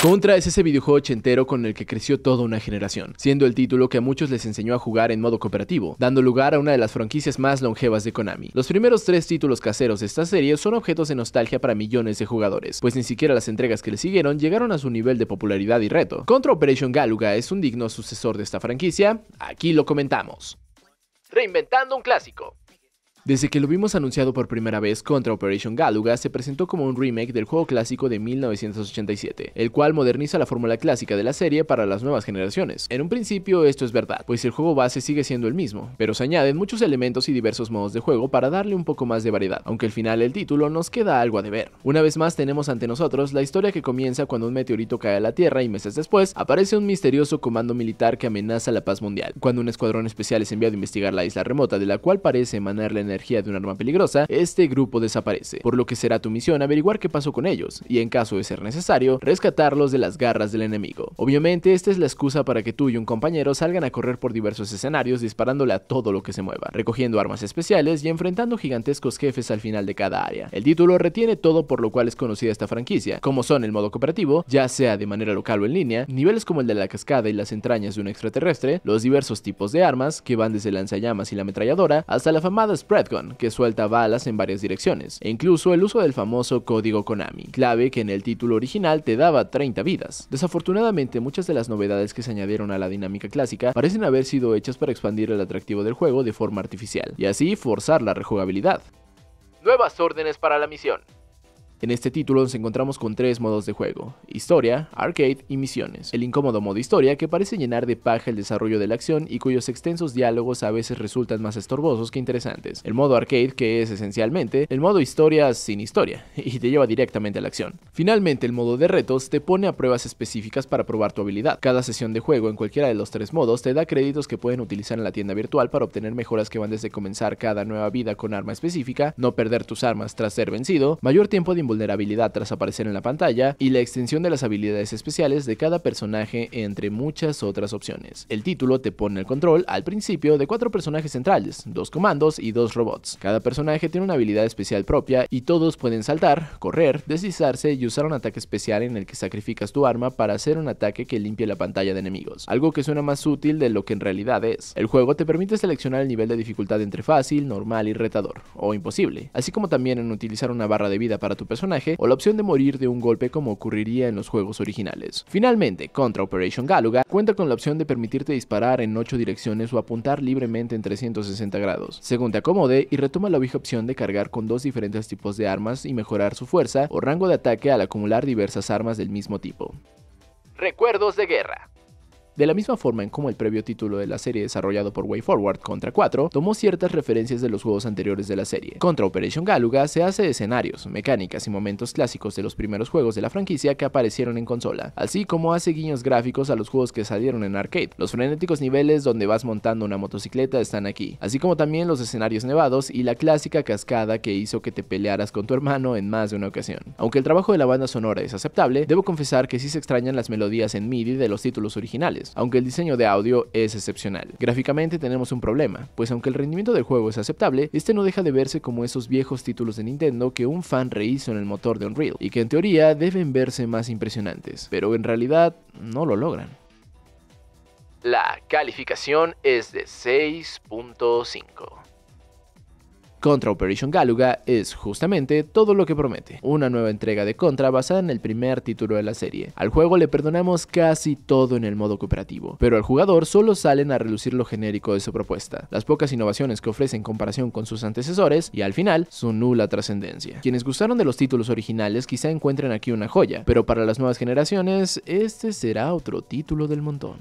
Contra es ese videojuego ochentero con el que creció toda una generación, siendo el título que a muchos les enseñó a jugar en modo cooperativo, dando lugar a una de las franquicias más longevas de Konami. Los primeros tres títulos caseros de esta serie son objetos de nostalgia para millones de jugadores, pues ni siquiera las entregas que le siguieron llegaron a su nivel de popularidad y reto. Contra Operation Galuga es un digno sucesor de esta franquicia, aquí lo comentamos. Reinventando un clásico. Desde que lo vimos anunciado por primera vez contra Operation Galuga, se presentó como un remake del juego clásico de 1987, el cual moderniza la fórmula clásica de la serie para las nuevas generaciones. En un principio esto es verdad, pues el juego base sigue siendo el mismo, pero se añaden muchos elementos y diversos modos de juego para darle un poco más de variedad, aunque al final el título nos queda algo a deber. Una vez más tenemos ante nosotros la historia que comienza cuando un meteorito cae a la Tierra y meses después aparece un misterioso comando militar que amenaza la paz mundial, cuando un escuadrón especial es enviado a investigar la isla remota de la cual parece emanar la energía de un arma peligrosa, este grupo desaparece, por lo que será tu misión averiguar qué pasó con ellos y en caso de ser necesario, rescatarlos de las garras del enemigo. Obviamente esta es la excusa para que tú y un compañero salgan a correr por diversos escenarios disparándole a todo lo que se mueva, recogiendo armas especiales y enfrentando gigantescos jefes al final de cada área. El título retiene todo por lo cual es conocida esta franquicia, como son el modo cooperativo, ya sea de manera local o en línea, niveles como el de la cascada y las entrañas de un extraterrestre, los diversos tipos de armas, que van desde lanzallamas y la ametralladora, hasta la famada que suelta balas en varias direcciones, e incluso el uso del famoso código Konami, clave que en el título original te daba 30 vidas. Desafortunadamente, muchas de las novedades que se añadieron a la dinámica clásica parecen haber sido hechas para expandir el atractivo del juego de forma artificial, y así forzar la rejugabilidad. Nuevas órdenes para la misión. En este título nos encontramos con tres modos de juego, historia, arcade y misiones. El incómodo modo historia que parece llenar de paja el desarrollo de la acción y cuyos extensos diálogos a veces resultan más estorbosos que interesantes. El modo arcade que es esencialmente el modo historia sin historia y te lleva directamente a la acción. Finalmente el modo de retos te pone a pruebas específicas para probar tu habilidad. Cada sesión de juego en cualquiera de los tres modos te da créditos que pueden utilizar en la tienda virtual para obtener mejoras que van desde comenzar cada nueva vida con arma específica, no perder tus armas tras ser vencido, mayor tiempo de vulnerabilidad tras aparecer en la pantalla y la extensión de las habilidades especiales de cada personaje entre muchas otras opciones. El título te pone el control al principio de cuatro personajes centrales, dos comandos y dos robots. Cada personaje tiene una habilidad especial propia y todos pueden saltar, correr, deslizarse y usar un ataque especial en el que sacrificas tu arma para hacer un ataque que limpie la pantalla de enemigos, algo que suena más útil de lo que en realidad es. El juego te permite seleccionar el nivel de dificultad entre fácil, normal y retador, o imposible, así como también en utilizar una barra de vida para tu personaje o la opción de morir de un golpe como ocurriría en los juegos originales. Finalmente, Contra Operation Galuga cuenta con la opción de permitirte disparar en 8 direcciones o apuntar libremente en 360 grados, según te acomode y retoma la vieja opción de cargar con dos diferentes tipos de armas y mejorar su fuerza o rango de ataque al acumular diversas armas del mismo tipo. Recuerdos de guerra. De la misma forma en como el previo título de la serie desarrollado por WayForward, Contra 4, tomó ciertas referencias de los juegos anteriores de la serie. Contra Operation Galuga se hace escenarios, mecánicas y momentos clásicos de los primeros juegos de la franquicia que aparecieron en consola, así como hace guiños gráficos a los juegos que salieron en arcade. Los frenéticos niveles donde vas montando una motocicleta están aquí, así como también los escenarios nevados y la clásica cascada que hizo que te pelearas con tu hermano en más de una ocasión. Aunque el trabajo de la banda sonora es aceptable, debo confesar que sí se extrañan las melodías en MIDI de los títulos originales, aunque el diseño de audio es excepcional. Gráficamente tenemos un problema, pues aunque el rendimiento del juego es aceptable, este no deja de verse como esos viejos títulos de Nintendo que un fan rehizo en el motor de Unreal, y que en teoría deben verse más impresionantes, pero en realidad no lo logran. La calificación es de 6.5. Contra Operation Galuga es justamente todo lo que promete, una nueva entrega de Contra basada en el primer título de la serie. Al juego le perdonamos casi todo en el modo cooperativo, pero al jugador solo salen a relucir lo genérico de su propuesta, las pocas innovaciones que ofrece en comparación con sus antecesores y al final su nula trascendencia. Quienes gustaron de los títulos originales quizá encuentren aquí una joya, pero para las nuevas generaciones este será otro título del montón.